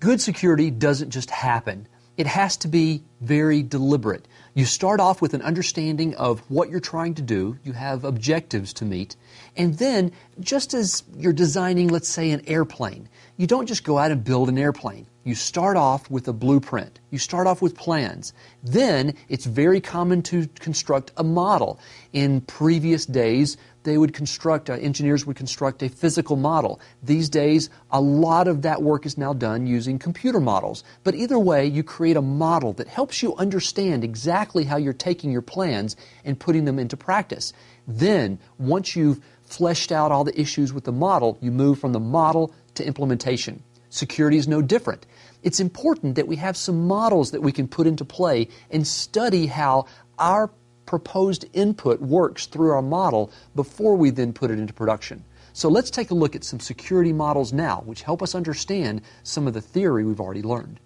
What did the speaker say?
Good security doesn't just happen. It has to be very deliberate. You start off with an understanding of what you're trying to do. You have objectives to meet. And then, just as you're designing, let's say, an airplane, you don't just go out and build an airplane you start off with a blueprint. You start off with plans. Then it's very common to construct a model. In previous days, they would construct, uh, engineers would construct a physical model. These days, a lot of that work is now done using computer models. But either way, you create a model that helps you understand exactly how you're taking your plans and putting them into practice. Then, once you've fleshed out all the issues with the model, you move from the model to implementation. Security is no different. It's important that we have some models that we can put into play and study how our proposed input works through our model before we then put it into production. So let's take a look at some security models now, which help us understand some of the theory we've already learned.